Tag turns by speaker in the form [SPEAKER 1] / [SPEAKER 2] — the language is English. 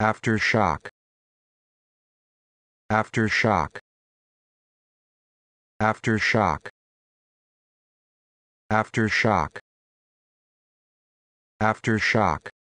[SPEAKER 1] Aftershock. Aftershock. Aftershock. Aftershock. Aftershock.